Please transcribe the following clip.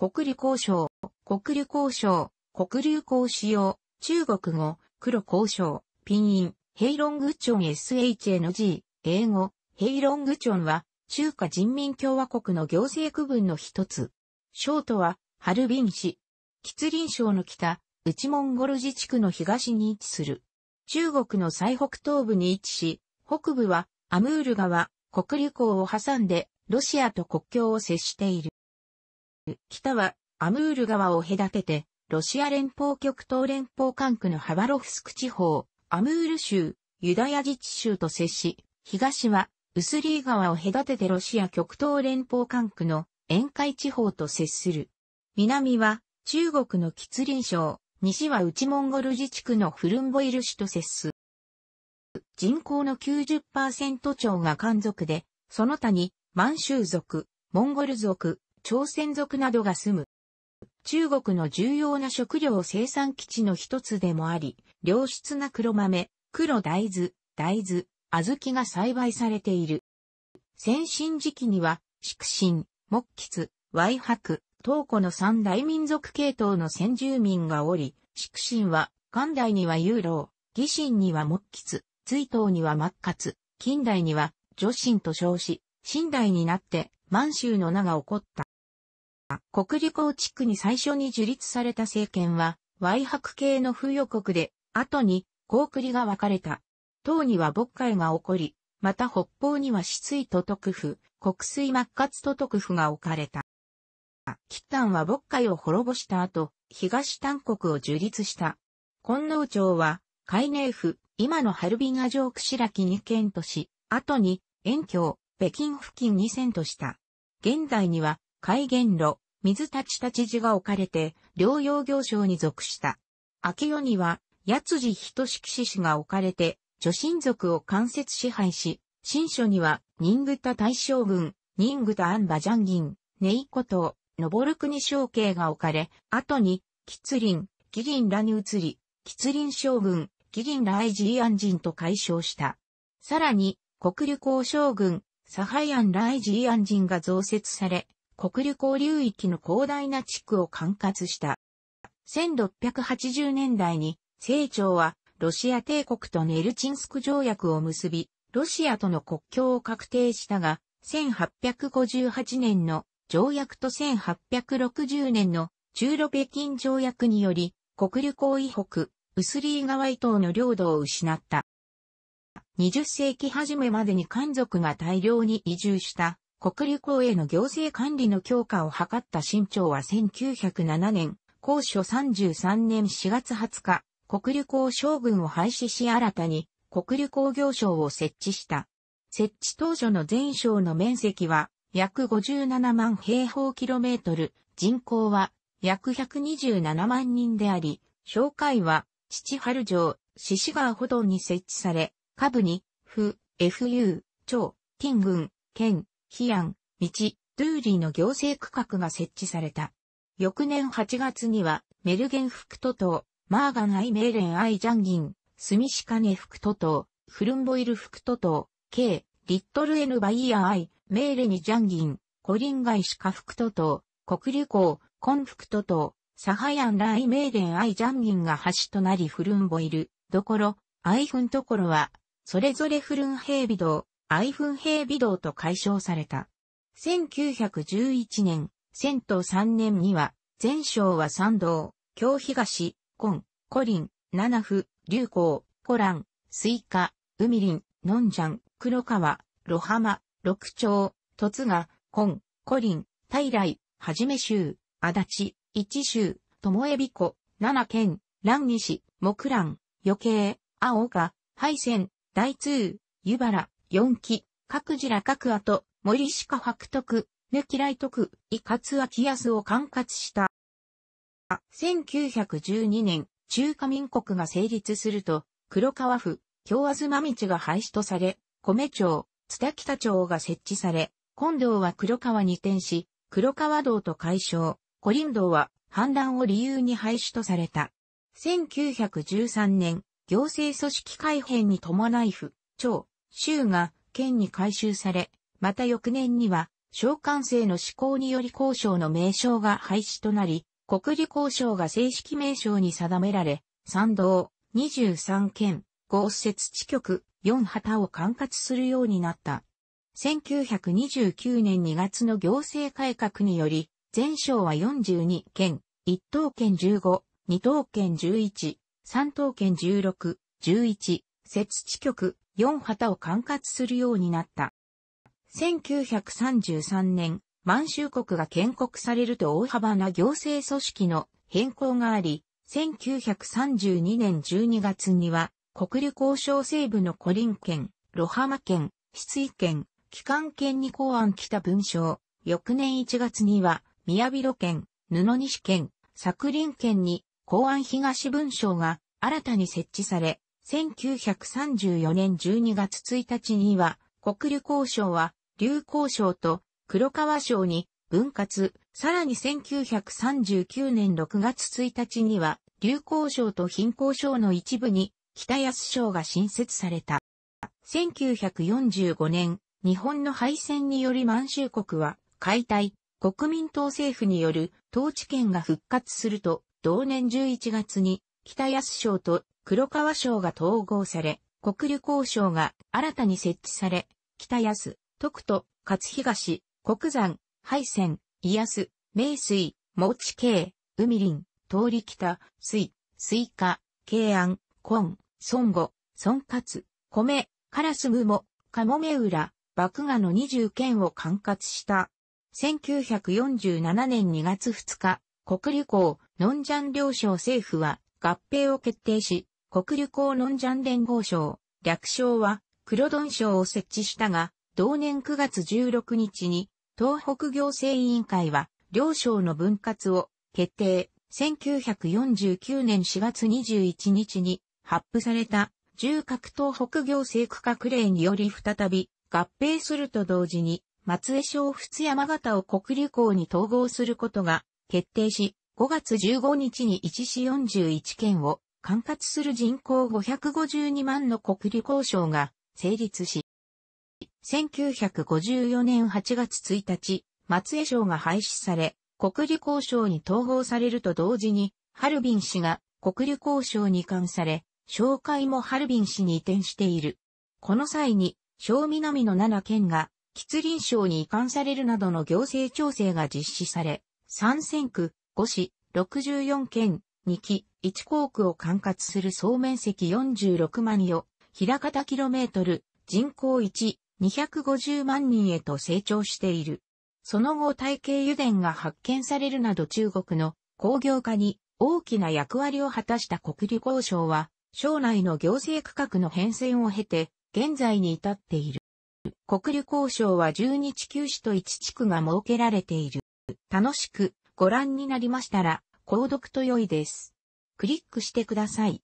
国立交渉、国立交渉、国流交使用、中国語、黒交渉、ピンイン、ヘイロングチョン SHNG、英語、ヘイロングチョンは、中華人民共和国の行政区分の一つ。省都は、ハルビン市。吉林省の北、内モンゴル自治区の東に位置する。中国の最北東部に位置し、北部は、アムール川、黒流港を挟んで、ロシアと国境を接している。北はアムール川を隔てて、ロシア連邦極東連邦管区のハバロフスク地方、アムール州、ユダヤ自治州と接し、東はウスリー川を隔ててロシア極東連邦管区の沿海地方と接する。南は中国の吉林省、西は内モンゴル自治区のフルンボイル市と接す。人口の90%超が漢族で、その他に満州族、モンゴル族、朝鮮族などが住む。中国の重要な食料生産基地の一つでもあり、良質な黒豆、黒大豆、大豆、小豆が栽培されている。先進時期には、畜神、木吉、ワイ白、東湖の三大民族系統の先住民がおり、畜神は、元代には幽老、義神には木吉、追悼には末活、近代には女神と称し、新代になって満州の名が起こった。国理構築に最初に樹立された政権は、外白系の付与国で、後に、高栗が分かれた。唐には渤海が起こり、また北方には失意都督府、国水末活都督府が置かれた。吉丹は渤海を滅ぼした後、東丹国を樹立した。金王町は、海寧府、今のハルビガ城櫛木に県とし、後に、遠京、北京付近に線とした。現代には、海原路、水立立地が置かれて、療養行商に属した。明世には、八辻式志氏が置かれて、女神族を間接支配し、新書には、人ぐた大将軍、人具ア安馬ジャンギン、ネイコト登る国将慶が置かれ、後に、吉林、吉林らに移り、吉林将軍、吉林ら愛寺安人と解消した。さらに、国旅行将軍、サハヤンら愛寺安人が増設され、国流行流域の広大な地区を管轄した。1680年代に、清朝はロシア帝国とネルチンスク条約を結び、ロシアとの国境を確定したが、1858年の条約と1860年の中路北京条約により、国流港以北、ウスリー川伊東の領土を失った。20世紀初めまでに漢族が大量に移住した国流公への行政管理の強化を図った新庁は1907年、公書33年4月20日、国流公将軍を廃止し新たに国流公業省を設置した。設置当初の全省の面積は約57万平方キロメートル、人口は約127万人であり、紹介は父春城、獅子川歩道に設置され、下部に、府、FU、町、金軍、県、ヒアン、道、ドゥーリーの行政区画が設置された。翌年8月には、メルゲン副都島、マーガン・アイ・メーレン・アイ・ジャンギン、スミシカネ副都島、フルンボイル副都ケ K、リットル・エヌ・バイヤー・アイ、メーレニ・ジャンギン、コリンガイ・シカ副都島、国流港、コン副都島、サハヤン・ライ・メーレン・アイ・ジャンギンが橋となりフルンボイル、どころ、アイフンところは、それぞれフルンヘイビド愛墳兵微動と解消された。1911年、戦闘3年には、全省は三道、京東、コ古林、七府、流行、古蘭、ウミ海林、のんじゃん、黒川、露浜、六町、十津ン、コ古林、大来、はじめ州、足立、一州、友恵美子、七県、蘭西、木蘭、余計、青岡、敗戦、大通、湯原、4期、各自ら各跡、森鹿白徳、ぬき雷徳、いかつあきやすを管轄した。1912年、中華民国が成立すると、黒川府、京和妻道が廃止とされ、米町、津田北町が設置され、今道は黒川に転し、黒川道と解消、古林道は反乱を理由に廃止とされた。1913年、行政組織改編に伴い府、町、州が県に改修され、また翌年には、召喚制の施行により交渉の名称が廃止となり、国理交渉が正式名称に定められ、参道、23県、豪雪地局、4旗を管轄するようになった。1929年2月の行政改革により、全省は42県、1等県15、2等県11、3等県16、11、設置局、4旗を管轄するようになった。1933年、満州国が建国されると大幅な行政組織の変更があり、1932年12月には、国立交渉西部のコリン県、ロハマ県、失意県、機関県に公安来た文章。翌年1月には、宮広県、布西県、作林県に公安東文章が新たに設置され、1934年12月1日には、国流交渉は、流交渉と黒川省に分割、さらに1939年6月1日には、流交渉と貧交渉の一部に、北安省が新設された。1945年、日本の敗戦により満州国は解体、国民党政府による統治権が復活すると、同年11月に北安省と黒川省が統合され、国旅行省が新たに設置され、北安、徳都、勝東、国山、廃線、伊安、名水、餅地系、海林、通り北、水、水化、慶安、紺、孫悟、孫勝、米、カラカ雲、鴨目浦、麦賀の20県を管轄した。1947年2月2日、国旅行、ノンジャン領省政府は合併を決定し、国旅行ノンジャン連合省、略称は、黒ン省を設置したが、同年9月16日に、東北行政委員会は、両省の分割を決定。1949年4月21日に発布された重核東北行政区画令により再び合併すると同時に松江省仏山形を国旅行に統合することが決定し5月15日に1市41県を管轄する人口552万の国立交渉が成立し、1954年8月1日、松江省が廃止され、国立交渉に統合されると同時に、ハルビン市が国立交渉に移管され、紹介もハルビン市に移転している。この際に、小南の7県が、吉林省に移管されるなどの行政調整が実施され、3選区、5市、64県、2期、1校区を管轄する総面積46万余、平方キロメートル、人口1、250万人へと成長している。その後体系油田が発見されるなど中国の工業化に大きな役割を果たした国旅交省は、省内の行政区画の変遷を経て、現在に至っている。国旅交省は12地球市と1地区が設けられている。楽しくご覧になりましたら、購読と良いです。クリックしてください。